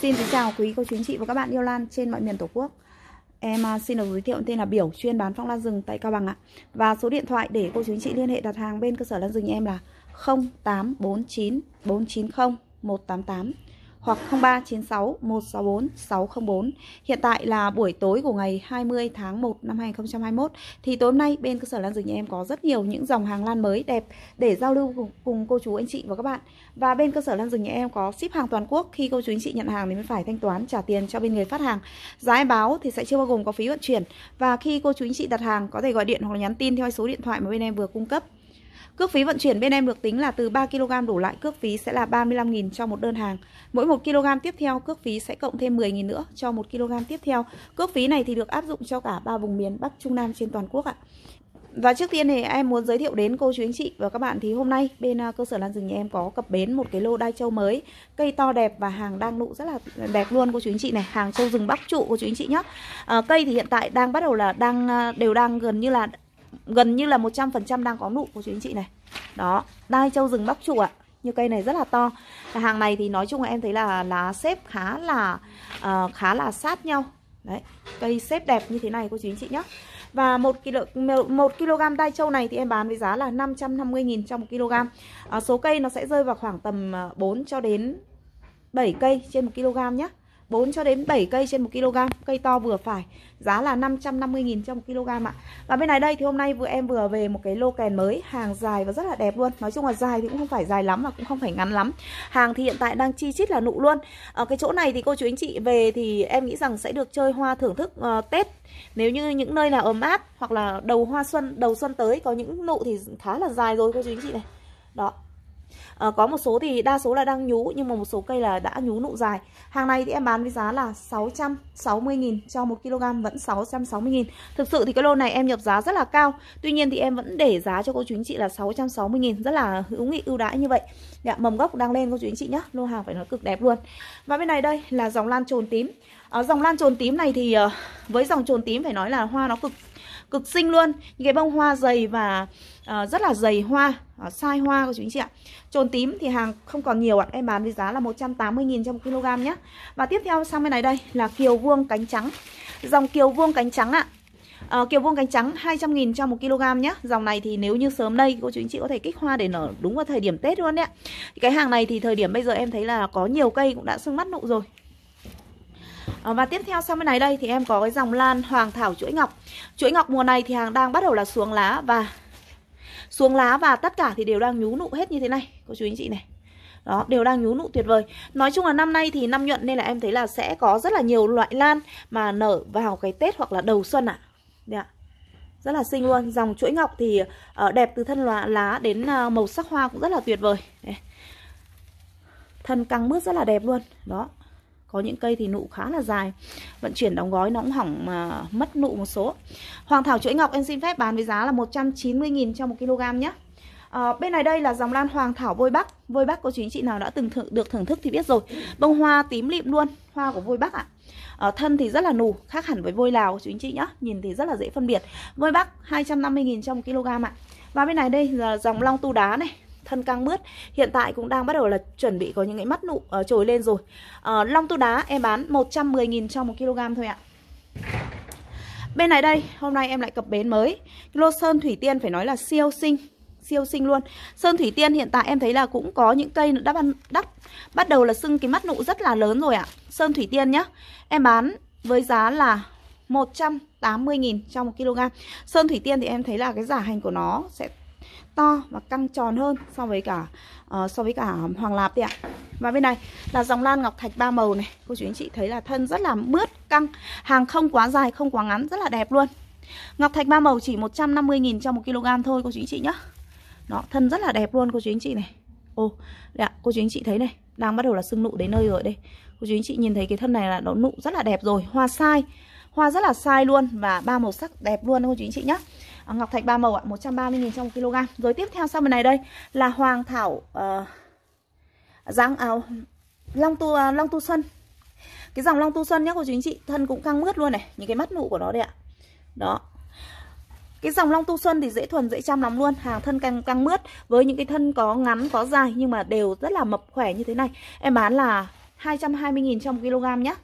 Xin kính chào quý cô chú anh chị và các bạn yêu lan trên mọi miền Tổ quốc Em à, xin được giới thiệu tên là Biểu chuyên bán phong lan rừng tại Cao Bằng ạ Và số điện thoại để cô chú anh chị liên hệ đặt hàng bên cơ sở lan rừng em là 0849 490 188 hoặc 0396 164 604. Hiện tại là buổi tối của ngày 20 tháng 1 năm 2021 thì tối hôm nay bên cơ sở Lan Dược nhà em có rất nhiều những dòng hàng lan mới đẹp để giao lưu cùng, cô chú anh chị và các bạn. Và bên cơ sở Lan Dược nhà em có ship hàng toàn quốc khi cô chú anh chị nhận hàng thì mới phải thanh toán trả tiền cho bên người phát hàng. Giá em báo thì sẽ chưa bao gồm có phí vận chuyển và khi cô chú anh chị đặt hàng có thể gọi điện hoặc là nhắn tin theo số điện thoại mà bên em vừa cung cấp Cước phí vận chuyển bên em được tính là từ 3 kg đổ lại cước phí sẽ là 35.000 cho một đơn hàng. Mỗi 1 kg tiếp theo cước phí sẽ cộng thêm 10.000 nữa cho 1 kg tiếp theo. Cước phí này thì được áp dụng cho cả ba vùng miền Bắc Trung Nam trên toàn quốc ạ. Và trước tiên thì em muốn giới thiệu đến cô chú anh chị và các bạn thì hôm nay bên à, cơ sở Lan rừng nhà em có cập bến một cái lô đai châu mới, cây to đẹp và hàng đang nụ rất là đẹp luôn cô chú anh chị này, hàng châu rừng Bắc trụ cô chú anh chị nhé. À, cây thì hiện tại đang bắt đầu là đang à, đều đang gần như là gần như là 100% đang có nụ của chú anh chị này. Đó, đai châu rừng bắp trụ ạ. Như cây này rất là to. Và hàng này thì nói chung là em thấy là lá xếp khá là uh, khá là sát nhau. Đấy, cây xếp đẹp như thế này cô chú anh chị nhé Và 1 kg 1 kg đai châu này thì em bán với giá là 550 000 trong 1 kg. À, số cây nó sẽ rơi vào khoảng tầm 4 ờ, cho đến 7 cây trên 1 kg nhé 4 cho đến 7 cây trên 1 kg, cây to vừa phải. Giá là 550 000 trong 1 kg ạ. Và bên này đây thì hôm nay vừa em vừa về một cái lô kèn mới, hàng dài và rất là đẹp luôn. Nói chung là dài thì cũng không phải dài lắm mà cũng không phải ngắn lắm. Hàng thì hiện tại đang chi chít là nụ luôn. Ở cái chỗ này thì cô chú anh chị về thì em nghĩ rằng sẽ được chơi hoa thưởng thức uh, Tết. Nếu như những nơi nào ấm áp hoặc là đầu hoa xuân, đầu xuân tới có những nụ thì khá là dài rồi cô chú anh chị này. Đó, à, Có một số thì đa số là đang nhú Nhưng mà một số cây là đã nhú nụ dài Hàng này thì em bán với giá là 660.000 cho 1kg vẫn 660.000 Thực sự thì cái lô này em nhập giá rất là cao Tuy nhiên thì em vẫn để giá cho cô chú anh chị là 660.000 Rất là hữu nghị ưu đãi như vậy dạ, Mầm gốc đang lên cô chú anh chị nhé Lô hàng phải nói cực đẹp luôn Và bên này đây là dòng lan trồn tím à, Dòng lan trồn tím này thì à, với dòng trồn tím phải nói là hoa nó cực cực xinh luôn những cái bông hoa dày và uh, rất là dày hoa à, sai hoa của chú anh chị ạ Trồn tím thì hàng không còn nhiều ạ Em bán với giá là 180.000 trên 1 kg nhé Và tiếp theo sang bên này đây là kiều vuông cánh trắng Dòng kiều vuông cánh trắng ạ à, Kiều vuông cánh trắng 200.000 cho 1 kg nhé Dòng này thì nếu như sớm đây cô chú anh chị có thể kích hoa để nở đúng vào thời điểm Tết luôn đấy ạ Cái hàng này thì thời điểm bây giờ em thấy là có nhiều cây cũng đã sưng mắt nụ rồi à, Và tiếp theo sau bên này đây thì em có cái dòng lan hoàng thảo chuỗi ngọc Chuỗi ngọc mùa này thì hàng đang bắt đầu là xuống lá và xuống lá và tất cả thì đều đang nhú nụ hết như thế này cô chú anh chị này đó đều đang nhú nụ tuyệt vời nói chung là năm nay thì năm nhuận nên là em thấy là sẽ có rất là nhiều loại lan mà nở vào cái tết hoặc là đầu xuân ạ à. rất là xinh luôn dòng chuỗi ngọc thì ờ, đẹp từ thân lá đến ờ, màu sắc hoa cũng rất là tuyệt vời thân căng mướt rất là đẹp luôn đó có những cây thì nụ khá là dài vận chuyển đóng gói nó cũng hỏng mà mất nụ một số hoàng thảo chuỗi ngọc em xin phép bán với giá là 190.000 cho một kg nhé À, bên này đây là dòng lan hoàng thảo vôi bắc Vôi bắc của chính chị nào đã từng thử, được thưởng thức thì biết rồi Bông hoa tím lịm luôn Hoa của vôi bắc ạ à. à, Thân thì rất là nù Khác hẳn với vôi lào chú chính chị nhá Nhìn thì rất là dễ phân biệt Vôi bắc 250.000 trong 1 kg ạ à. Và bên này đây là dòng long tu đá này thân căng mướt hiện tại cũng đang bắt đầu là chuẩn bị có những cái mắt nụ uh, trồi lên rồi uh, long tu đá em bán 110.000 trong 1 kg thôi ạ bên này đây hôm nay em lại cập bến mới lô sơn thủy tiên phải nói là siêu sinh siêu sinh luôn Sơn Thủy Tiên hiện tại em thấy là cũng có những cây đã bắt đắt Bắt đầu là sưng cái mắt nụ rất là lớn rồi ạ Sơn Thủy Tiên nhá Em bán với giá là 180.000 trong 1 kg Sơn Thủy Tiên thì em thấy là cái giả hành của nó sẽ to và căng tròn hơn so với cả uh, so với cả hoàng lạp thì ạ. Và bên này là dòng lan ngọc thạch ba màu này. Cô chú anh chị thấy là thân rất là mướt căng, hàng không quá dài, không quá ngắn, rất là đẹp luôn. Ngọc thạch ba màu chỉ 150 000 cho 1 kg thôi cô chú anh chị nhá. Đó, thân rất là đẹp luôn cô chú anh chị này. Ồ, ạ, cô chú anh chị thấy này, đang bắt đầu là sưng nụ đến nơi rồi đây. Cô chú anh chị nhìn thấy cái thân này là nó nụ rất là đẹp rồi, hoa sai. Hoa rất là sai luôn và ba màu sắc đẹp luôn cô chú anh chị nhá. À, ngọc thạch ba màu ạ, 130.000 trong 1 kg. Rồi tiếp theo sau bên này đây là hoàng thảo uh, ờ, dáng áo long tu uh, long tu xuân. Cái dòng long tu xuân nhá cô chú anh chị, thân cũng căng mướt luôn này, những cái mắt nụ của nó đây ạ. Đó. Cái dòng long tu xuân thì dễ thuần dễ chăm lắm luôn, hàng thân căng căng mướt với những cái thân có ngắn có dài nhưng mà đều rất là mập khỏe như thế này. Em bán là 220.000 trong 1 kg nhé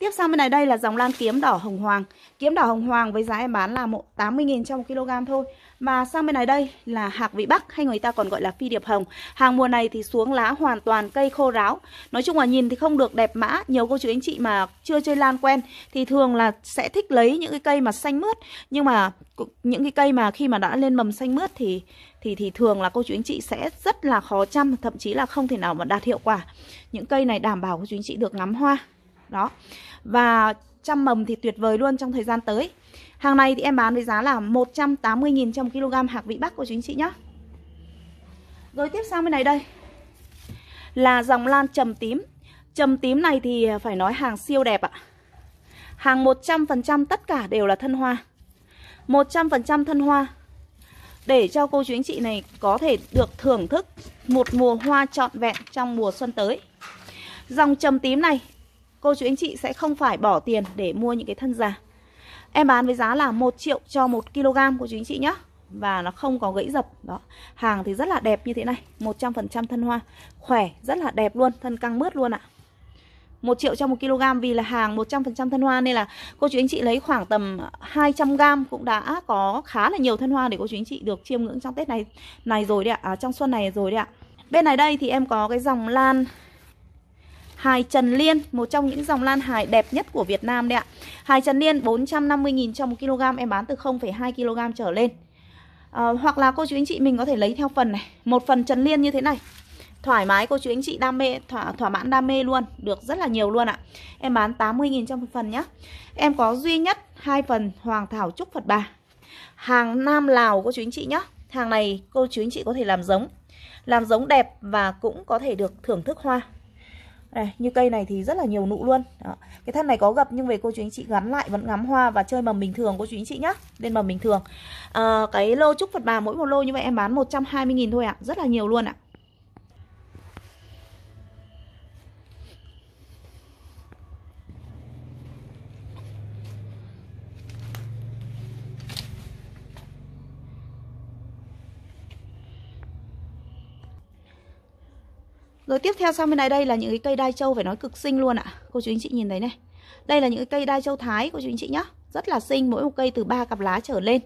Tiếp sang bên này đây là dòng lan kiếm đỏ hồng hoàng. Kiếm đỏ hồng hoàng với giá em bán là 80.000 cho 1 kg thôi. Mà sang bên này đây là hạc vị bắc hay người ta còn gọi là phi điệp hồng. Hàng mùa này thì xuống lá hoàn toàn cây khô ráo. Nói chung là nhìn thì không được đẹp mã. Nhiều cô chú anh chị mà chưa chơi lan quen thì thường là sẽ thích lấy những cái cây mà xanh mướt. Nhưng mà những cái cây mà khi mà đã lên mầm xanh mướt thì thì thì thường là cô chú anh chị sẽ rất là khó chăm, thậm chí là không thể nào mà đạt hiệu quả. Những cây này đảm bảo cô chú anh chị được ngắm hoa. Đó và trăm mầm thì tuyệt vời luôn trong thời gian tới. Hàng này thì em bán với giá là 180.000 trong kg hạt vị Bắc của chính chị nhá. Rồi tiếp sang bên này đây là dòng lan trầm tím. Trầm tím này thì phải nói hàng siêu đẹp ạ. Hàng 100% tất cả đều là thân hoa. 100% thân hoa. Để cho cô chú anh chị này có thể được thưởng thức một mùa hoa trọn vẹn trong mùa xuân tới. Dòng trầm tím này cô chú anh chị sẽ không phải bỏ tiền để mua những cái thân già Em bán với giá là 1 triệu cho 1 kg cô chú anh chị nhé và nó không có gãy dập đó hàng thì rất là đẹp như thế này 100% thân hoa khỏe rất là đẹp luôn thân căng mướt luôn ạ à. 1 triệu cho 1 kg vì là hàng 100% thân hoa nên là cô chú anh chị lấy khoảng tầm 200 g cũng đã có khá là nhiều thân hoa để cô chú anh chị được chiêm ngưỡng trong Tết này này rồi đấy ạ, à, trong xuân này rồi đấy ạ. Bên này đây thì em có cái dòng lan hải Trần Liên, một trong những dòng lan hài đẹp nhất của Việt Nam đấy ạ. hải Trần Liên 450.000 trong 1 kg em bán từ 0,2 kg trở lên. À, hoặc là cô chú anh chị mình có thể lấy theo phần này, một phần Trần Liên như thế này. Thoải mái cô chú anh chị đam mê thỏa thỏa mãn đam mê luôn, được rất là nhiều luôn ạ. Em bán 80.000 trong một phần nhá. Em có duy nhất hai phần Hoàng thảo trúc Phật bà. Hàng Nam Lào cô chú anh chị nhá. Hàng này cô chú anh chị có thể làm giống Làm giống đẹp và cũng có thể được thưởng thức hoa đây, như cây này thì rất là nhiều nụ luôn Đó. Cái thân này có gập nhưng về cô chú anh chị gắn lại vẫn ngắm hoa và chơi mầm bình thường cô chú anh chị nhá Lên mầm bình thường à, Cái lô trúc Phật bà mỗi một lô như vậy em bán 120.000 thôi ạ à. Rất là nhiều luôn ạ à. Rồi tiếp theo sang bên này đây là những cái cây đai châu phải nói cực xinh luôn ạ. Cô chú anh chị nhìn thấy này. Đây là những cái cây đai châu Thái cô chú anh chị nhá. Rất là xinh, mỗi một cây từ 3 cặp lá trở lên.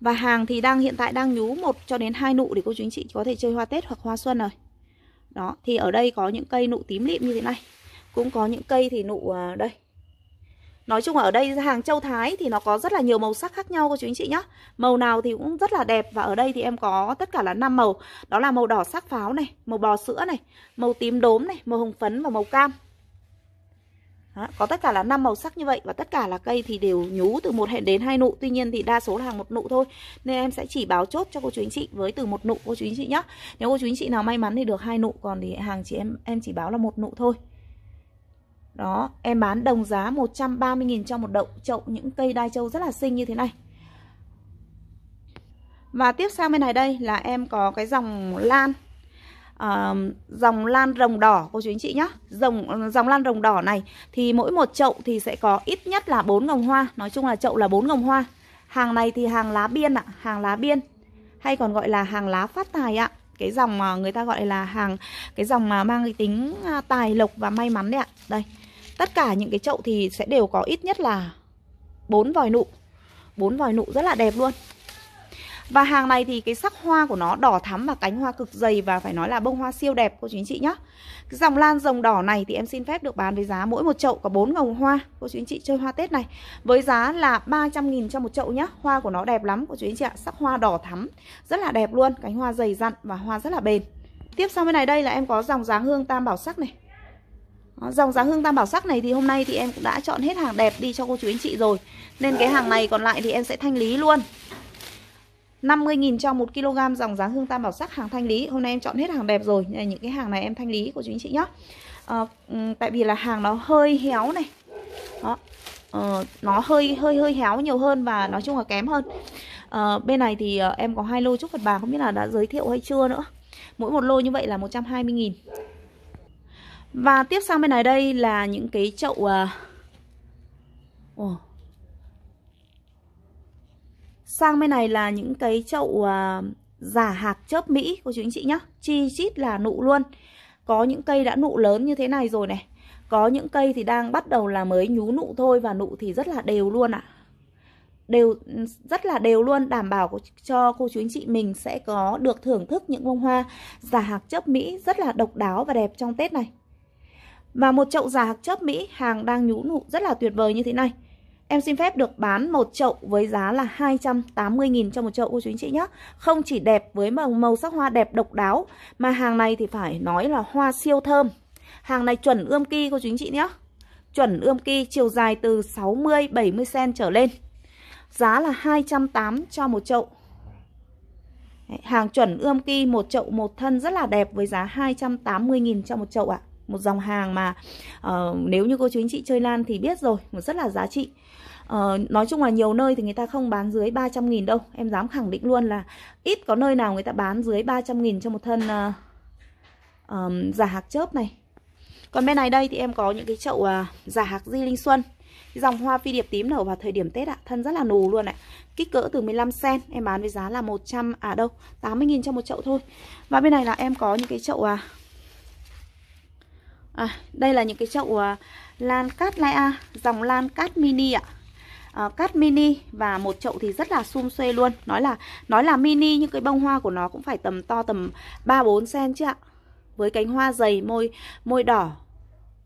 Và hàng thì đang hiện tại đang nhú một cho đến hai nụ để cô chú anh chị có thể chơi hoa Tết hoặc hoa xuân rồi. Đó, thì ở đây có những cây nụ tím lịm như thế này. Cũng có những cây thì nụ à, đây, Nói chung ở đây hàng châu Thái thì nó có rất là nhiều màu sắc khác nhau cô chú anh chị nhá Màu nào thì cũng rất là đẹp và ở đây thì em có tất cả là 5 màu Đó là màu đỏ sắc pháo này, màu bò sữa này, màu tím đốm này, màu hồng phấn và màu cam đó, có tất cả là 5 màu sắc như vậy và tất cả là cây thì đều nhú từ một hẹn đến hai nụ tuy nhiên thì đa số là hàng một nụ thôi nên em sẽ chỉ báo chốt cho cô chú anh chị với từ một nụ cô chú anh chị nhé nếu cô chú anh chị nào may mắn thì được hai nụ còn thì hàng chị em em chỉ báo là một nụ thôi đó, em bán đồng giá 130.000 cho một đậu chậu những cây đai châu rất là xinh như thế này. Và tiếp sang bên này đây là em có cái dòng lan à, dòng lan rồng đỏ cô chú anh chị nhá. Dòng dòng lan rồng đỏ này thì mỗi một chậu thì sẽ có ít nhất là 4 ngồng hoa, nói chung là chậu là 4 ngồng hoa. Hàng này thì hàng lá biên ạ, à, hàng lá biên hay còn gọi là hàng lá phát tài ạ. À. Cái dòng ờ, người ta gọi là hàng cái dòng mà ờ, mang cái tính tài lộc và may mắn đấy ạ. À. Đây, Tất cả những cái chậu thì sẽ đều có ít nhất là bốn vòi nụ bốn vòi nụ rất là đẹp luôn Và hàng này thì cái sắc hoa của nó đỏ thắm và cánh hoa cực dày Và phải nói là bông hoa siêu đẹp cô chú anh chị nhá Cái dòng lan rồng đỏ này thì em xin phép được bán với giá mỗi một chậu có 4 ngồng hoa Cô chú anh chị chơi hoa Tết này Với giá là 300 nghìn cho một chậu nhá Hoa của nó đẹp lắm cô chú anh chị ạ Sắc hoa đỏ thắm rất là đẹp luôn Cánh hoa dày dặn và hoa rất là bền Tiếp sau bên này đây là em có dòng dáng hương tam bảo sắc này Dòng giá hương tam bảo sắc này thì hôm nay thì em cũng đã chọn hết hàng đẹp đi cho cô chú anh chị rồi Nên cái hàng này còn lại thì em sẽ thanh lý luôn 50.000 cho 1 kg dòng dáng hương tam bảo sắc hàng thanh lý Hôm nay em chọn hết hàng đẹp rồi Nên Những cái hàng này em thanh lý của chú anh chị nhé à, ờ, Tại vì là hàng nó hơi héo này Đó. À, Nó hơi hơi hơi héo nhiều hơn và nói chung là kém hơn à, Bên này thì em có hai lô trúc Phật bà không biết là đã giới thiệu hay chưa nữa Mỗi một lô như vậy là 120.000 và tiếp sang bên này đây là những cái chậu uh, Oh. Sang bên này là những cái chậu uh, giả hạt chớp Mỹ cô chú anh chị nhá. Chi chít là nụ luôn. Có những cây đã nụ lớn như thế này rồi này. Có những cây thì đang bắt đầu là mới nhú nụ thôi và nụ thì rất là đều luôn ạ. À. Đều rất là đều luôn đảm bảo cho cô chú anh chị mình sẽ có được thưởng thức những bông hoa giả hạt chấp Mỹ rất là độc đáo và đẹp trong Tết này. Và một chậu giả hạc chớp Mỹ hàng đang nhũ nụ rất là tuyệt vời như thế này. Em xin phép được bán một chậu với giá là 280.000 cho một chậu cô chú anh chị nhé. Không chỉ đẹp với màu, màu sắc hoa đẹp độc đáo mà hàng này thì phải nói là hoa siêu thơm. Hàng này chuẩn ươm ki cô chú anh chị nhé. Chuẩn ươm ki chiều dài từ 60 70 cm trở lên. Giá là 280 cho một chậu. Hàng chuẩn ươm ki một chậu một thân rất là đẹp với giá 280.000 cho một chậu ạ. À một dòng hàng mà uh, nếu như cô chú anh chị chơi lan thì biết rồi một rất là giá trị Uh, nói chung là nhiều nơi thì người ta không bán dưới 300 nghìn đâu Em dám khẳng định luôn là ít có nơi nào người ta bán dưới 300 nghìn cho một thân uh, ờ, um, giả hạc chớp này Còn bên này đây thì em có những cái chậu uh, giả hạc di linh xuân Dòng hoa phi điệp tím nở vào thời điểm Tết ạ Thân rất là nù luôn ạ Kích cỡ từ 15cm Em bán với giá là 100 À đâu 80.000 cho một chậu thôi Và bên này là em có những cái chậu à, à, đây là những cái chậu uh, lan cát lai a dòng lan cát mini ạ uh, cát mini và một chậu thì rất là sum xuê luôn nói là nói là mini nhưng cái bông hoa của nó cũng phải tầm to tầm 3 4 cm chứ ạ với cánh hoa dày môi môi đỏ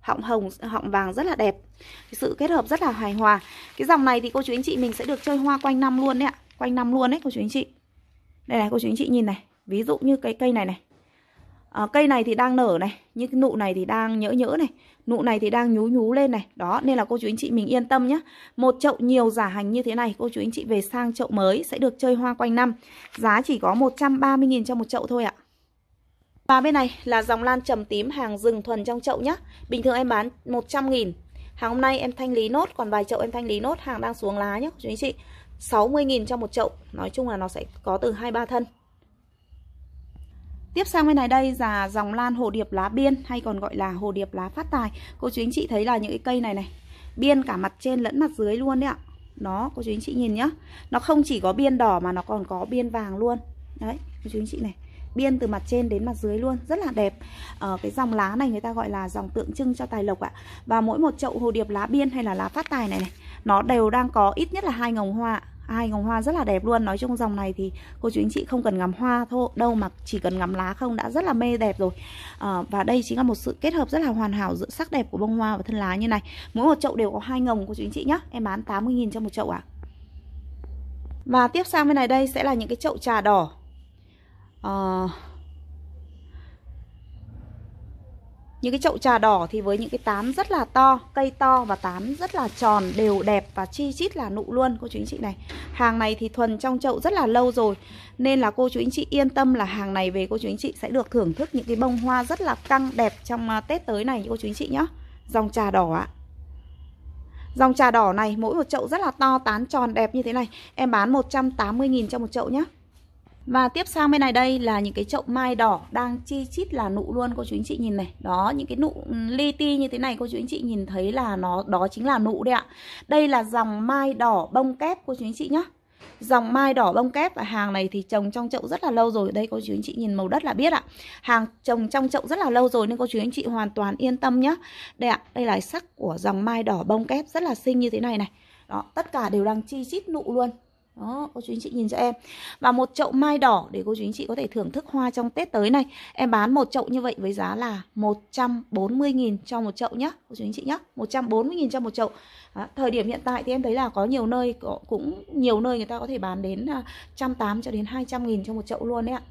họng hồng họng vàng rất là đẹp cái sự kết hợp rất là hài hòa cái dòng này thì cô chú anh chị mình sẽ được chơi hoa quanh năm luôn đấy ạ quanh năm luôn đấy cô chú anh chị đây này cô chú anh chị nhìn này ví dụ như cái cây này này à, cây này thì đang nở này nhưng nụ này thì đang nhỡ nhỡ này nụ này thì đang nhú nhú lên này đó nên là cô chú anh chị mình yên tâm nhé một chậu nhiều giả hành như thế này cô chú anh chị về sang chậu mới sẽ được chơi hoa quanh năm giá chỉ có 130.000 cho một chậu thôi ạ và bên này là dòng lan trầm tím hàng rừng thuần trong chậu nhé bình thường em bán 100.000 hàng hôm nay em thanh lý nốt còn vài chậu em thanh lý nốt hàng đang xuống lá nhé cô chú anh chị 60.000 cho một chậu nói chung là nó sẽ có từ hai ba thân Tiếp sang bên này đây là dòng lan hồ điệp lá biên hay còn gọi là hồ điệp lá phát tài. Cô chú anh chị thấy là những cái cây này này, biên cả mặt trên lẫn mặt dưới luôn đấy ạ. Nó, cô chú anh chị nhìn nhá. Nó không chỉ có biên đỏ mà nó còn có biên vàng luôn. Đấy, cô chú anh chị này biên từ mặt trên đến mặt dưới luôn rất là đẹp ở ờ, cái dòng lá này người ta gọi là dòng tượng trưng cho tài lộc ạ và mỗi một chậu hồ điệp lá biên hay là lá phát tài này này nó đều đang có ít nhất là hai ngồng hoa hai ngòng hoa rất là đẹp luôn nói chung dòng này thì cô chú anh chị không cần ngắm hoa thôi đâu mà chỉ cần ngắm lá không đã rất là mê đẹp rồi à, và đây chính là một sự kết hợp rất là hoàn hảo giữa sắc đẹp của bông hoa và thân lá như này mỗi một chậu đều có hai ngồng cô chú anh chị nhá em bán 80.000 cho một chậu ạ à. và tiếp sang bên này đây sẽ là những cái chậu trà đỏ à, những cái chậu trà đỏ thì với những cái tán rất là to, cây to và tán rất là tròn, đều đẹp và chi chít là nụ luôn cô chú anh chị này. Hàng này thì thuần trong chậu rất là lâu rồi nên là cô chú anh chị yên tâm là hàng này về cô chú anh chị sẽ được thưởng thức những cái bông hoa rất là căng đẹp trong à, Tết tới này cô chú anh chị nhá. Dòng trà đỏ ạ. Dòng trà đỏ này mỗi một chậu rất là to, tán tròn đẹp như thế này, em bán 180 000 cho một chậu nhá. Và tiếp sang bên này đây là những cái chậu mai đỏ đang chi chít là nụ luôn cô chú anh chị nhìn này. Đó, những cái nụ ừ, li ti như thế này cô chú anh chị nhìn thấy là nó đó chính là nụ đấy ạ. Đây là dòng mai đỏ bông kép cô chú anh chị nhá. Dòng mai đỏ bông kép và hàng này thì trồng trong chậu rất là lâu rồi Đây cô chú anh chị nhìn màu đất là biết ạ Hàng trồng trong chậu rất là lâu rồi Nên cô chú anh chị hoàn toàn yên tâm nhé Đây ạ, đây là sắc của dòng mai đỏ bông kép Rất là xinh như thế này này Đó, tất cả đều đang chi chít nụ luôn đó, cô chú anh chị nhìn cho em Và một chậu mai đỏ để cô chú anh chị có thể thưởng thức hoa trong Tết tới này Em bán một chậu như vậy với giá là 140.000 cho một chậu nhá Cô chú anh chị nhá 140.000 cho một chậu Đó, Thời điểm hiện tại thì em thấy là có nhiều nơi Cũng nhiều nơi người ta có thể bán đến à, trăm tám cho đến 200.000 cho một chậu luôn đấy ạ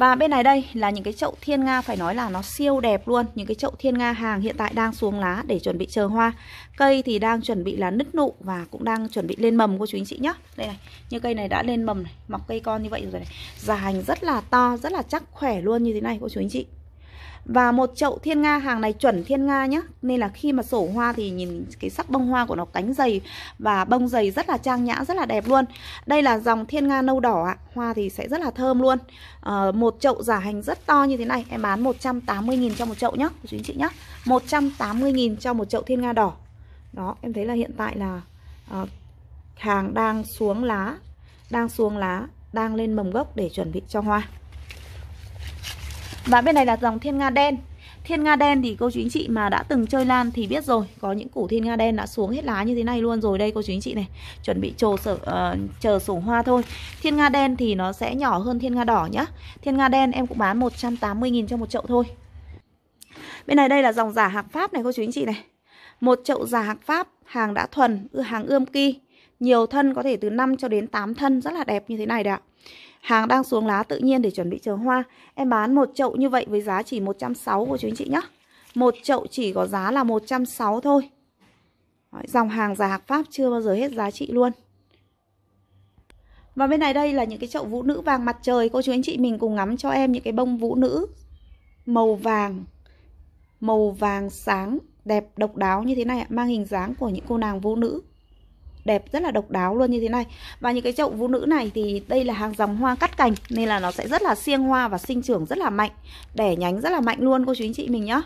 và bên này đây là những cái chậu thiên nga phải nói là nó siêu đẹp luôn Những cái chậu thiên nga hàng hiện tại đang xuống lá để chuẩn bị chờ hoa Cây thì đang chuẩn bị là nứt nụ và cũng đang chuẩn bị lên mầm cô chú anh chị nhé Đây này, như cây này đã lên mầm này, mọc cây con như vậy rồi này Già hành rất là to, rất là chắc khỏe luôn như thế này cô chú anh chị và một chậu thiên nga hàng này chuẩn thiên nga nhá Nên là khi mà sổ hoa thì nhìn cái sắc bông hoa của nó cánh dày Và bông dày rất là trang nhã, rất là đẹp luôn Đây là dòng thiên nga nâu đỏ ạ Hoa thì sẽ rất là thơm luôn à, Một chậu giả hành rất to như thế này Em bán 180.000 cho một chậu nhá Quý anh chị nhá 180.000 cho một chậu thiên nga đỏ Đó, em thấy là hiện tại là à, Hàng đang xuống lá Đang xuống lá, đang lên mầm gốc để chuẩn bị cho hoa và bên này là dòng thiên nga đen Thiên nga đen thì cô chú anh chị mà đã từng chơi lan thì biết rồi Có những củ thiên nga đen đã xuống hết lá như thế này luôn rồi đây cô chú anh chị này Chuẩn bị ờ, chờ sở, uh, chờ sổ hoa thôi Thiên nga đen thì nó sẽ nhỏ hơn thiên nga đỏ nhá Thiên nga đen em cũng bán 180.000 cho một chậu thôi Bên này đây là dòng giả hạc Pháp này cô chú anh chị này Một chậu giả hạc Pháp hàng đã thuần, hàng ươm kỳ Nhiều thân có thể từ 5 cho đến 8 thân rất là đẹp như thế này đấy ạ Hàng đang xuống lá tự nhiên để chuẩn bị chờ hoa. Em bán một chậu như vậy với giá chỉ 160 của chú anh chị nhá. Một chậu chỉ có giá là 160 thôi. dòng hàng già hạc Pháp chưa bao giờ hết giá trị luôn. Và bên này đây là những cái chậu vũ nữ vàng mặt trời. Cô chú anh chị mình cùng ngắm cho em những cái bông vũ nữ màu vàng. Màu vàng sáng đẹp độc đáo như thế này ạ. Mang hình dáng của những cô nàng vũ nữ đẹp rất là độc đáo luôn như thế này Và những cái chậu vũ nữ này thì đây là hàng dòng hoa cắt cành Nên là nó sẽ rất là siêng hoa và sinh trưởng rất là mạnh Đẻ nhánh rất là mạnh luôn cô chú anh chị mình nhá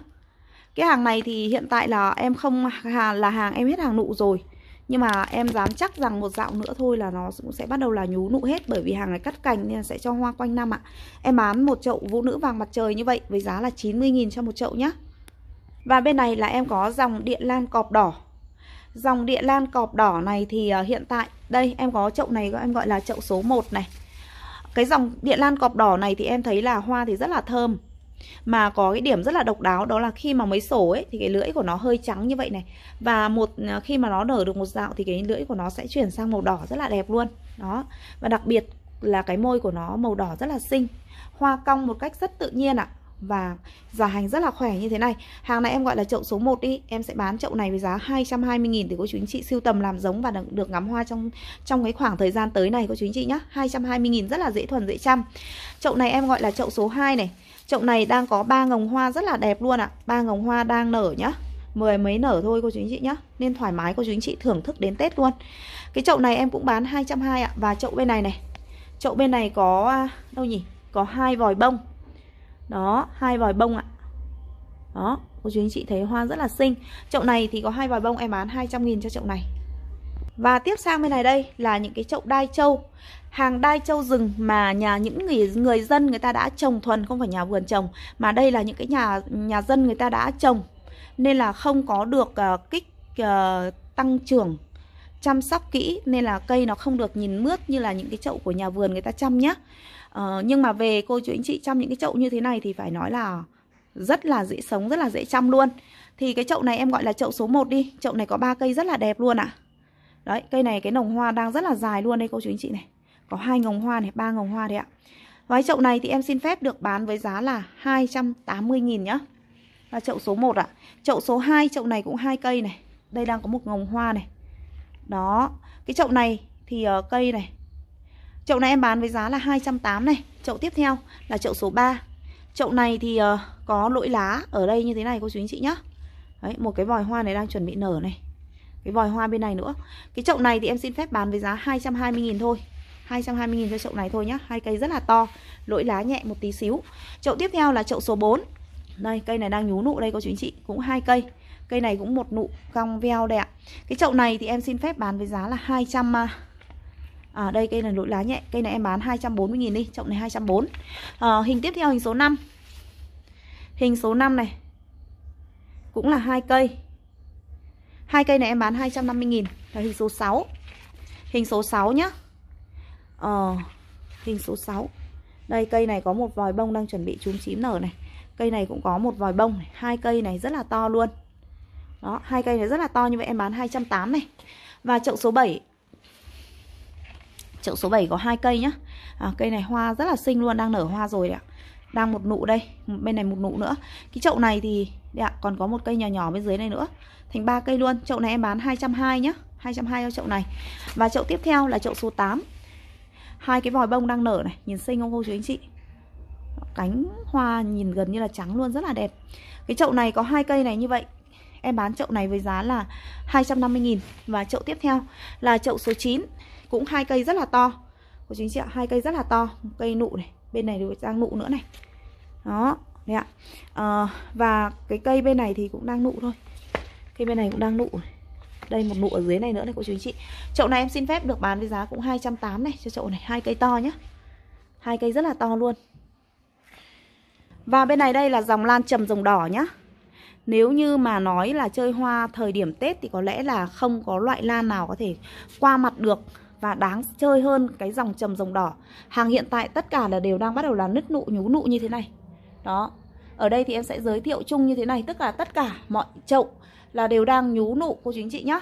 Cái hàng này thì hiện tại là em không là hàng em hết hàng nụ rồi nhưng mà em dám chắc rằng một dạo nữa thôi là nó cũng sẽ bắt đầu là nhú nụ hết Bởi vì hàng này cắt cành nên sẽ cho hoa quanh năm ạ Em bán một chậu vũ nữ vàng mặt trời như vậy với giá là 90.000 cho một chậu nhá Và bên này là em có dòng điện lan cọp đỏ Dòng địa lan cọp đỏ này thì ờ, hiện tại Đây em có chậu này em gọi là chậu số 1 này Cái dòng địa lan cọp đỏ này thì em thấy là hoa thì rất là thơm mà có cái điểm rất là độc đáo đó là khi mà mới sổ ấy thì cái lưỡi của nó hơi trắng như vậy này và một ờ, khi mà nó nở được một dạo thì cái lưỡi của nó sẽ chuyển sang màu đỏ rất là đẹp luôn đó và đặc biệt là cái môi của nó màu đỏ rất là xinh hoa cong một cách rất tự nhiên ạ à và giả hành rất là khỏe như thế này Hàng này em gọi là chậu số 1 đi Em sẽ bán chậu này với giá 220.000 Thì cô chú anh chị siêu tầm làm giống và được ngắm hoa trong trong cái khoảng thời gian tới này cô chú anh chị nhá 220.000 rất là dễ thuần dễ chăm Chậu này em gọi là chậu số 2 này Chậu này đang có ba ngồng hoa rất là đẹp luôn ạ à. ba ngồng hoa đang nở nhá mười mấy nở thôi cô chú anh chị nhá Nên thoải mái cô chú anh chị thưởng thức đến Tết luôn Cái chậu này em cũng bán 220 ạ Và chậu bên này này Chậu bên này có à, đâu nhỉ Có hai vòi bông đó hai vòi bông ạ đó cô chú anh chị thấy hoa rất là xinh chậu này thì có hai vòi bông em bán 200 nghìn cho chậu này và tiếp sang bên này đây là những cái chậu đai châu Hàng đai châu rừng mà nhà những người, người dân người ta đã trồng thuần Không phải nhà vườn trồng Mà đây là những cái nhà nhà dân người ta đã trồng Nên là không có được uh, kích uh, tăng trưởng chăm sóc kỹ Nên là cây nó không được nhìn mướt như là những cái chậu của nhà vườn người ta chăm nhé Ờ, nhưng mà về cô chú anh chị trong những cái chậu như thế này thì phải nói là rất là dễ sống, rất là dễ chăm luôn. Thì cái chậu này em gọi là chậu số 1 đi. Chậu này có ba cây rất là đẹp luôn ạ. À. Đấy, cây này cái nồng hoa đang rất là dài luôn đây cô chú anh chị này. Có hai ngồng hoa này, ba ngồng hoa đấy ạ. Và chậu này thì em xin phép được bán với giá là 280 000 nhá. Là chậu số 1 ạ. À. Chậu số 2, chậu này cũng hai cây này. Đây đang có một ngồng hoa này. Đó, cái chậu này thì uh, cây này Chậu này em bán với giá là 208 này Chậu tiếp theo là chậu số 3 Chậu này thì uh, có lỗi lá Ở đây như thế này cô chú anh chị nhá Đấy, Một cái vòi hoa này đang chuẩn bị nở này Cái vòi hoa bên này nữa Cái chậu này thì em xin phép bán với giá 220.000 thôi 220.000 cho chậu này thôi nhá hai cây rất là to Lỗi lá nhẹ một tí xíu Chậu tiếp theo là chậu số 4 Đây cây này đang nhú nụ đây cô chú anh chị Cũng hai cây Cây này cũng một nụ cong veo đẹp, Cái chậu này thì em xin phép bán với giá là 200 uh, à, đây cây này lụi lá nhẹ cây này em bán 240.000 đi trọng này 240 à, ờ, hình tiếp theo hình số 5 hình số 5 này cũng là hai cây hai cây này em bán 250.000 là hình số 6 hình số 6 nhá à, hình số 6 đây cây này có một vòi bông đang chuẩn bị trúng chín nở này cây này cũng có một vòi bông hai cây này rất là to luôn đó hai cây này rất là to như vậy em bán 208 này và chậu số 7 Chậu số 7 có hai cây nhá à, Cây này hoa rất là xinh luôn Đang nở hoa rồi đấy ạ Đang một nụ đây Bên này một nụ nữa Cái chậu này thì đấy ạ, Còn có một cây nhỏ nhỏ bên dưới này nữa Thành ba cây luôn Chậu này em bán 220 nhá 220 cho chậu này Và chậu tiếp theo là chậu số 8 hai cái vòi bông đang nở này Nhìn xinh không cô chú anh chị Cánh hoa nhìn gần như là trắng luôn Rất là đẹp Cái chậu này có hai cây này như vậy Em bán chậu này với giá là 250.000 Và chậu tiếp theo là chậu số 9 cũng hai cây rất là to cô chính anh chị ạ hai cây rất là to cây nụ này bên này được đang nụ nữa này đó đấy ạ à, và cái cây bên này thì cũng đang nụ thôi cây bên này cũng đang nụ đây một nụ ở dưới này nữa này cô chú anh chị chậu này em xin phép được bán với giá cũng 280 này cho chậu này hai cây to nhá hai cây rất là to luôn và bên này đây là dòng lan trầm rồng đỏ nhá nếu như mà nói là chơi hoa thời điểm Tết thì có lẽ là không có loại lan nào có thể qua mặt được và đáng chơi hơn cái dòng trầm dòng đỏ hàng hiện tại tất cả là đều đang bắt đầu là nứt nụ nhú nụ như thế này đó ở đây thì em sẽ giới thiệu chung như thế này tức là tất cả mọi chậu là đều đang nhú nụ cô chú anh chị nhá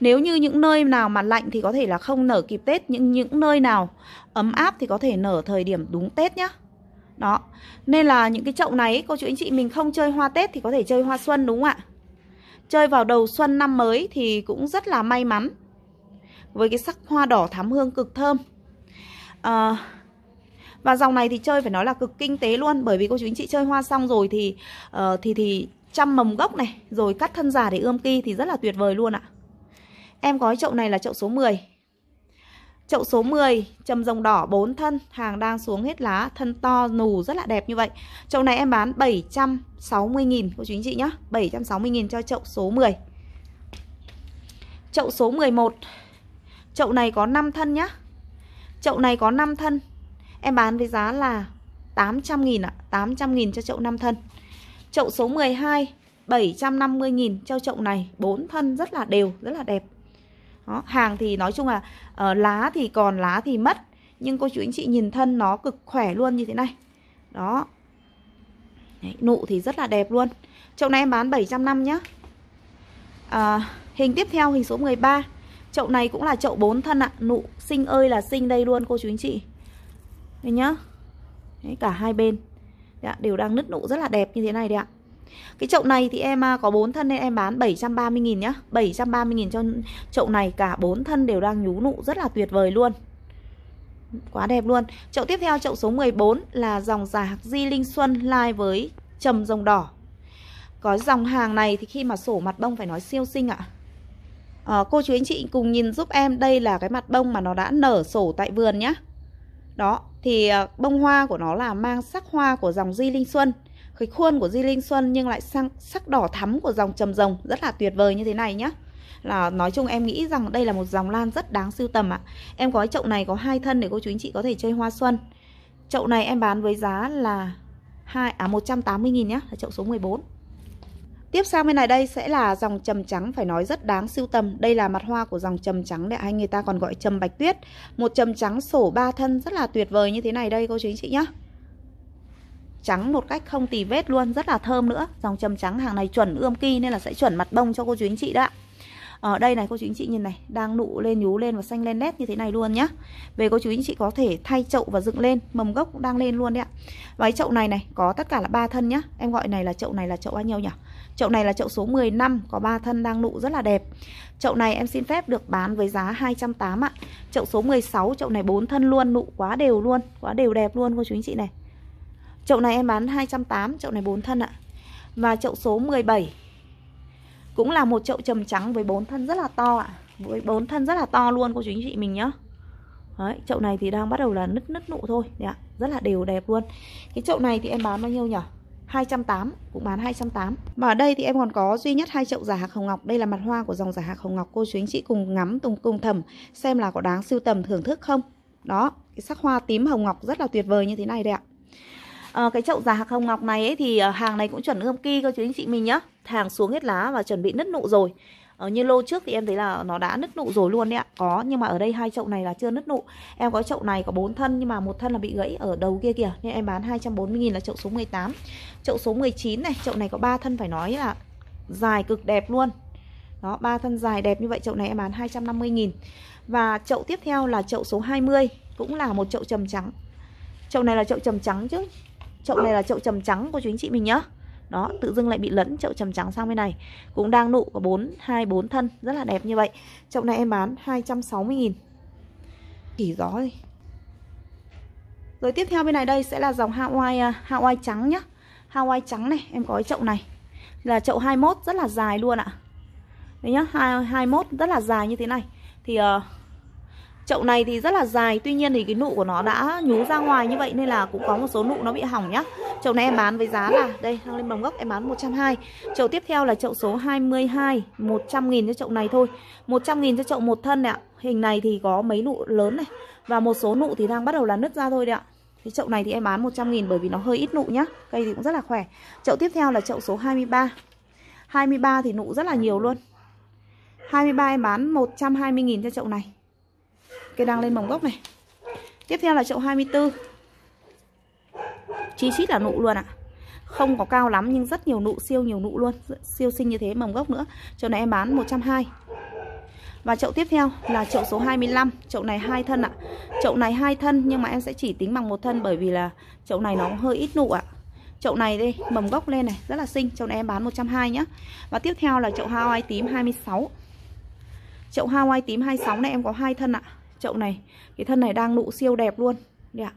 nếu như những nơi nào mà lạnh thì có thể là không nở kịp Tết Nhưng những nơi nào ấm áp thì có thể nở thời điểm đúng Tết nhá Đó Nên là những cái chậu này cô chú anh chị mình không chơi hoa Tết thì có thể chơi hoa xuân đúng không ạ Chơi vào đầu xuân năm mới thì cũng rất là may mắn với cái sắc hoa đỏ thắm hương cực thơm à, và dòng này thì chơi phải nói là cực kinh tế luôn bởi vì cô chú anh chị chơi hoa xong rồi thì uh, thì thì chăm mầm gốc này rồi cắt thân già để ươm ti thì rất là tuyệt vời luôn ạ. Em có chậu này là chậu số 10. Chậu số 10 trầm rồng đỏ 4 thân, hàng đang xuống hết lá, thân to nù rất là đẹp như vậy. Chậu này em bán 760 000 cô chú anh chị nhá, 760 000 cho chậu số 10. Chậu số 11 Chậu này có 5 thân nhá Chậu này có 5 thân Em bán với giá là 800 nghìn ạ à. 800 nghìn cho chậu 5 thân Chậu số 12 750 nghìn cho chậu này 4 thân rất là đều, rất là đẹp Đó, Hàng thì nói chung là uh, Lá thì còn, lá thì mất Nhưng cô chú anh chị nhìn thân nó cực khỏe luôn như thế này Đó Đấy, Nụ thì rất là đẹp luôn Chậu này em bán 750 nhá à, Hình tiếp theo, hình số 13 Chậu này cũng là chậu 4 thân ạ Nụ xinh ơi là xinh đây luôn cô chú anh chị Đây nhá Đấy, Cả hai bên đấy, Đều đang nứt nụ rất là đẹp như thế này đấy ạ cái chậu này thì em à, có 4 thân nên em bán 730 nghìn nhá 730 nghìn cho chậu này Cả 4 thân đều đang nhú nụ rất là tuyệt vời luôn Quá đẹp luôn Chậu tiếp theo chậu số 14 Là dòng giả di linh xuân Lai với trầm rồng đỏ Có dòng hàng này thì khi mà sổ mặt bông Phải nói siêu xinh ạ à, cô chú anh chị cùng nhìn giúp em đây là cái mặt bông mà nó đã nở sổ tại vườn nhá đó thì ờ, bông hoa của nó là mang sắc hoa của dòng di linh xuân cái khuôn của di linh xuân nhưng lại sang sắc đỏ thắm của dòng trầm rồng rất là tuyệt vời như thế này nhá là nói chung em nghĩ rằng đây là một dòng lan rất đáng sưu tầm ạ em có cái chậu này có hai thân để cô chú anh chị có thể chơi hoa xuân chậu này em bán với giá là hai à một trăm tám mươi nghìn nhá là chậu số 14 Tiếp sang bên này đây sẽ là dòng trầm trắng phải nói rất đáng sưu tầm. Đây là mặt hoa của dòng trầm trắng để hay người ta còn gọi trầm bạch tuyết. Một trầm trắng sổ ba thân rất là tuyệt vời như thế này đây cô chú anh chị nhá. Trắng một cách không tì vết luôn, rất là thơm nữa. Dòng trầm trắng hàng này chuẩn ươm kỳ nên là sẽ chuẩn mặt bông cho cô chú anh chị đã. Ở đây này cô chú anh chị nhìn này, đang nụ lên nhú lên và xanh lên nét như thế này luôn nhá. Về cô chú anh chị có thể thay chậu và dựng lên, mầm gốc cũng đang lên luôn đấy ạ. Váy chậu này này có tất cả là ba thân nhá. Em gọi này là chậu này là chậu bao nhiêu nhỉ? Chậu này là chậu số 10 năm Có 3 thân đang nụ rất là đẹp Chậu này em xin phép được bán với giá 208 ạ Chậu số 16 Chậu này 4 thân luôn Nụ quá đều luôn Quá đều đẹp luôn cô chú anh chị này Chậu này em bán 208 Chậu này 4 thân ạ Và chậu số 17 Cũng là một chậu trầm trắng với 4 thân rất là to ạ Với 4 thân rất là to luôn cô chú anh chị mình nhá Đấy, chậu này thì đang bắt đầu là nứt nứt nụ thôi Đấy ạ, rất là đều đẹp luôn Cái chậu này thì em bán bao nhiêu nhỉ? 208 cũng bán 208 và ở đây thì em còn có duy nhất hai chậu giả hạc hồng ngọc đây là mặt hoa của dòng giả hạc hồng ngọc cô chú anh chị cùng ngắm cùng cùng thầm xem là có đáng sưu tầm thưởng thức không đó cái sắc hoa tím hồng ngọc rất là tuyệt vời như thế này đây ạ à, cái chậu giả hạc hồng ngọc này ấy thì ờ, hàng này cũng chuẩn ươm kỳ cô chú anh chị mình nhá hàng xuống hết lá và chuẩn bị nứt nụ rồi Ờ, như lô trước thì em thấy là nó đã nứt nụ rồi luôn đấy ạ Có nhưng mà ở đây hai chậu này là chưa nứt nụ Em có chậu này có bốn thân nhưng mà một thân là bị gãy ở đầu kia kìa Nên em bán 240.000 là chậu số 18 Chậu số 19 này Chậu này có ba thân phải nói là dài cực đẹp luôn Đó ba thân dài đẹp như vậy chậu này em bán 250.000 Và chậu tiếp theo là chậu số 20 Cũng là một chậu trầm trắng Chậu này là chậu trầm trắng chứ Chậu này là chậu trầm trắng của chú anh chị mình nhá đó, tự dưng lại bị lẫn chậu trầm trắng sang bên này Cũng đang nụ có bốn hai bốn thân Rất là đẹp như vậy Chậu này em bán 260.000 Chỉ gió thôi Rồi tiếp theo bên này đây sẽ là dòng Hawaii, à, Hawaii trắng nhá Hawaii trắng này, em có cái chậu này Là chậu 21 rất là dài luôn ạ Đấy nhá, 21 rất là dài như thế này Thì uh, chậu này thì rất là dài tuy nhiên thì cái nụ của nó đã nhú ra ngoài như vậy nên là cũng có một số nụ nó bị hỏng nhá chậu này em bán với giá là đây đang lên bồng gốc em bán 120 chậu tiếp theo là chậu số 22 100 nghìn cho chậu này thôi 100 nghìn cho chậu một thân này ạ hình này thì có mấy nụ lớn này và một số nụ thì đang bắt đầu là nứt ra thôi đấy ạ cái chậu này thì em bán 100 nghìn bởi vì nó hơi ít nụ nhá Cây thì cũng rất là khỏe Chậu tiếp theo là chậu số 23 23 thì nụ rất là nhiều luôn 23 em bán 120 nghìn cho chậu này Cây đang lên mỏng gốc này Tiếp theo là chậu 24 Chi chít là nụ luôn ạ à. Không có cao lắm nhưng rất nhiều nụ Siêu nhiều nụ luôn Siêu xinh như thế mầm gốc nữa Chậu này em bán 120 Và chậu tiếp theo là chậu số 25 Chậu này hai thân ạ à. Chậu này hai thân nhưng mà em sẽ chỉ tính bằng một thân Bởi vì là chậu này nó hơi ít nụ ạ à. Chậu này đây, mầm gốc lên này, rất là xinh Chậu này em bán 120 nhá Và tiếp theo là chậu Hawaii tím 26 Chậu Hawaii tím 26 này em có hai thân ạ à chậu này cái thân này đang nụ siêu đẹp luôn đấy ạ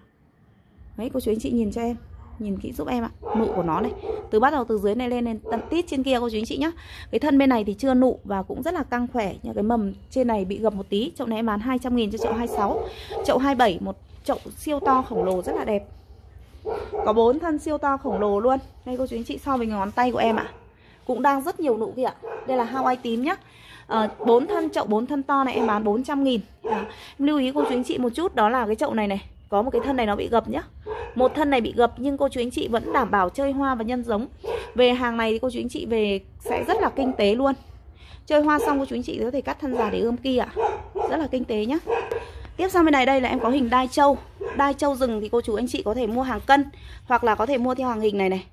đấy cô chú anh chị nhìn cho em nhìn kỹ giúp em ạ nụ của nó này từ bắt đầu từ dưới này lên lên tận tít trên kia cô chú anh chị nhá cái thân bên này thì chưa nụ và cũng rất là căng khỏe nhưng cái mầm trên này bị gập một tí chậu này em bán 200 nghìn cho chậu 26 chậu 27 một chậu siêu to khổng lồ rất là đẹp có bốn thân siêu to khổng lồ luôn đây cô chú anh chị so với ngón tay của em ạ cũng đang rất nhiều nụ kìa đây là Hawaii tím nhá Ờ, bốn à, thân chậu bốn thân to này em bán 400 nghìn à, lưu ý cô chú anh chị một chút đó là cái chậu này này có một cái thân này nó bị gập nhá một thân này bị gập nhưng cô chú anh chị vẫn đảm bảo chơi hoa và nhân giống về hàng này thì cô chú anh chị về sẽ rất là kinh tế luôn chơi hoa xong cô chú anh chị có thể cắt thân già để ươm kia ạ rất là kinh tế nhá tiếp sang bên này đây là em có hình đai châu đai châu rừng thì cô chú anh chị có thể mua hàng cân hoặc là có thể mua theo hàng hình này này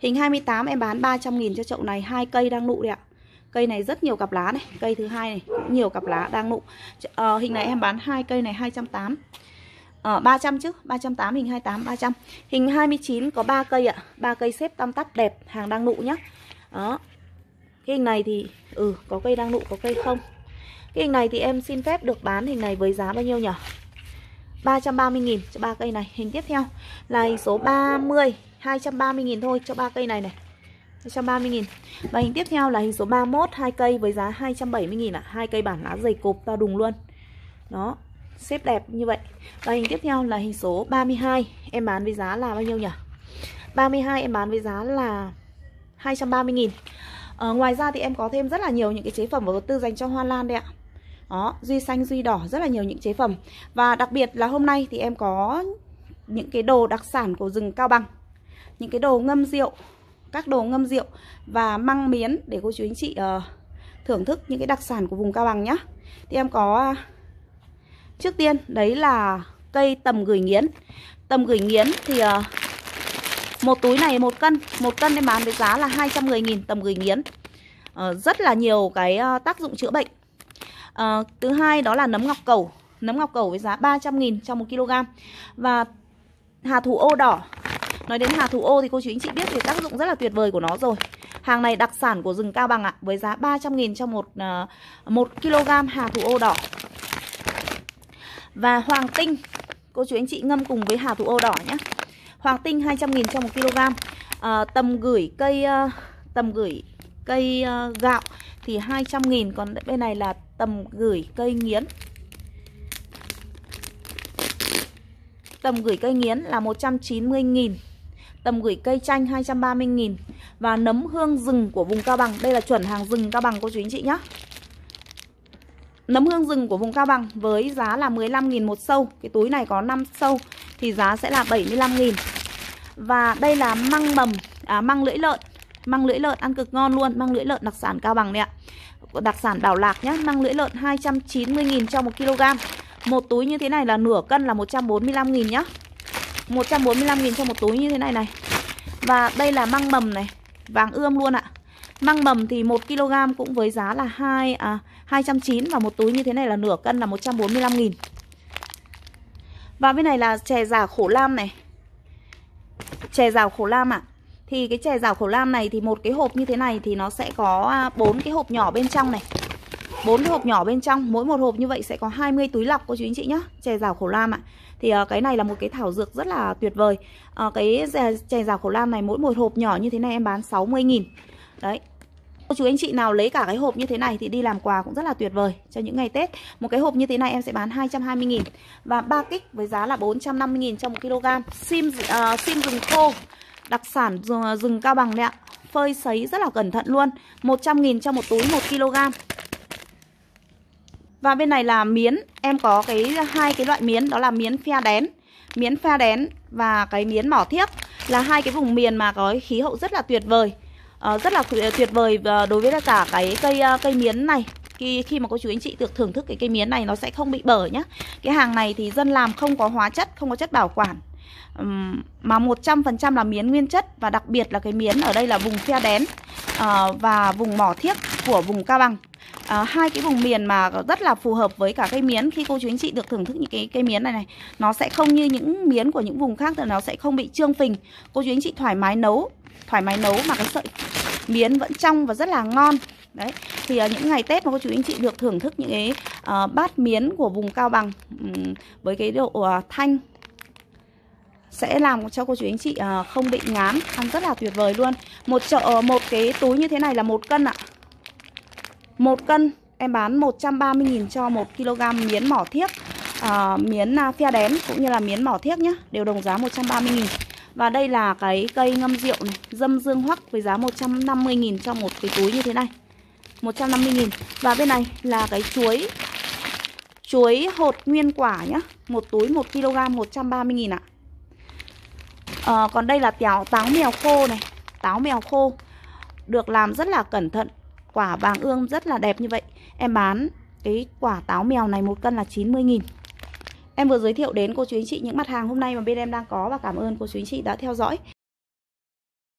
hình 28 em bán 300 nghìn cho chậu này hai cây đang nụ đấy ạ Cây này rất nhiều cặp lá này, cây thứ hai này, nhiều cặp lá đang nụ. À, hình này em bán hai cây này 280. Ờ, à, 300 chứ, 308 hình 28 300. Hình 29 có 3 cây ạ, à. 3 cây xếp tam tắp đẹp, hàng đang nụ nhá. Đó. Cái hình này thì ừ có cây đang nụ có cây không. Cái hình này thì em xin phép được bán hình này với giá bao nhiêu nhỉ? 330 000 cho ba cây này. Hình tiếp theo là hình số 30, 230 000 thôi cho ba cây này này. 130 nghìn Và hình tiếp theo là hình số 31 hai cây với giá 270 nghìn ạ à. hai cây bản lá dày cộp to đùng luôn Đó Xếp đẹp như vậy Và hình tiếp theo là hình số 32 Em bán với giá là bao nhiêu nhỉ 32 em bán với giá là 230 nghìn à, Ngoài ra thì em có thêm rất là nhiều những cái chế phẩm và vật tư dành cho hoa lan đấy ạ đó, duy xanh, duy đỏ, rất là nhiều những chế phẩm Và đặc biệt là hôm nay thì em có những cái đồ đặc sản của rừng Cao Bằng Những cái đồ ngâm rượu các đồ ngâm rượu và măng miến để cô chú anh chị uh, thưởng thức những cái đặc sản của vùng Cao Bằng nhá. Thì em có trước tiên đấy là cây tầm gửi nghiến. Tầm gửi nghiến thì uh, một túi này một cân, một cân em bán với giá là 210 000 tầm gửi nghiến. Uh, rất là nhiều cái uh, tác dụng chữa bệnh. Uh, thứ hai đó là nấm ngọc cầu, nấm ngọc cầu với giá 300 000 trong 1 kg. Và hà thủ ô đỏ Nói đến hà thủ ô thì cô chú anh chị biết về tác dụng rất là tuyệt vời của nó rồi Hàng này đặc sản của rừng Cao Bằng ạ Với giá 300 nghìn cho một, ờ, một 1 kg hà thủ ô đỏ Và hoàng tinh Cô chú anh chị ngâm cùng với hà thủ ô đỏ nhé Hoàng tinh 200 nghìn cho một kg à, Tầm gửi cây ờ, Tầm gửi cây gạo Thì 200 nghìn Còn bên này là tầm gửi cây nghiến Tầm gửi cây nghiến là 190 nghìn tầm gửi cây chanh 230.000 và nấm hương rừng của vùng Cao Bằng. Đây là chuẩn hàng rừng Cao Bằng cô chú anh chị nhé. Nấm hương rừng của vùng Cao Bằng với giá là 15.000 một sâu. Cái túi này có 5 sâu thì giá sẽ là 75.000. Và đây là măng mầm, à, măng lưỡi lợn. Măng lưỡi lợn ăn cực ngon luôn, măng lưỡi lợn đặc sản Cao Bằng đấy ạ. Đặc sản bảo Lạc nhé, măng lưỡi lợn 290.000 cho 1 kg. Một túi như thế này là nửa cân là 145.000 nhá. 145.000 cho một túi như thế này này Và đây là măng mầm này Vàng ươm luôn ạ Măng mầm thì 1kg cũng với giá là 2 à, 290 Và một túi như thế này là nửa cân là 145.000 Và bên này là chè giả khổ lam này Chè rào khổ lam ạ Thì cái chè rào khổ lam này thì một cái hộp như thế này thì nó sẽ có à, bốn cái hộp nhỏ bên trong này bốn hộp nhỏ bên trong mỗi một hộp như vậy sẽ có 20 túi lọc cô chú anh chị nhé chè rào khổ lam ạ thì uh, cái này là một cái thảo dược rất là tuyệt vời uh, cái chè rào khổ lam này mỗi một hộp nhỏ như thế này em bán 60.000 đấy Cô chú anh chị nào lấy cả cái hộp như thế này thì đi làm quà cũng rất là tuyệt vời cho những ngày Tết. Một cái hộp như thế này em sẽ bán 220 nghìn và ba kích với giá là 450 nghìn cho một kg. Sim uh, sim rừng khô, đặc sản rừng, rừng Cao Bằng đấy ạ. Phơi sấy rất là cẩn thận luôn. 100 000 cho một túi 1 kg. Và bên này là miến, em có cái hai cái loại miến đó là miến pha đén, miến pha đén và cái miến mỏ thiếc là hai cái vùng miền mà có khí hậu rất là tuyệt vời. Uh, rất là tuyệt vời ờ, đối với cả cái cây ờ, cây miến này khi khi mà cô chú anh chị được thưởng thức cái cây miến này nó sẽ không bị bở nhá. Cái hàng này thì dân làm không có hóa chất, không có chất bảo quản mà 100% là miến nguyên chất và đặc biệt là cái miến ở đây là vùng phe đén ờ, và vùng mỏ thiếc của vùng cao bằng à, hai cái vùng miền mà rất là phù hợp với cả cây miến khi cô chú anh chị được thưởng thức những cái cây miến này này nó sẽ không như những miến của những vùng khác thì nó sẽ không bị trương phình cô chú anh chị thoải mái nấu thoải mái nấu mà cái sợi miến vẫn trong và rất là ngon đấy thì à, những ngày tết mà cô chú anh chị được thưởng thức những cái à, bát miến của vùng cao bằng với cái độ à, thanh sẽ làm cho cô chú anh chị à, không bị ngán ăn rất là tuyệt vời luôn một chợ ờ, một cái túi như thế này là một cân ạ một cân em bán 130.000 cho 1 kg miến mỏ thiếc à, miến à, phe đén cũng như là miến mỏ thiếc nhá đều đồng giá 130.000 và đây là cái cây ngâm rượu này dâm dương hoắc với giá 150.000 cho một cái túi như thế này 150.000 và bên này là cái chuối chuối hột nguyên quả nhá một túi 1 kg 130.000 ạ à à, Còn đây là táo, táo mèo khô này Táo mèo khô Được làm rất là cẩn thận Quả vàng ương rất là đẹp như vậy Em bán cái quả táo mèo này một cân là 90.000 Em vừa giới thiệu đến cô chú anh chị những mặt hàng hôm nay mà bên em đang có Và cảm ơn cô chú anh chị đã theo dõi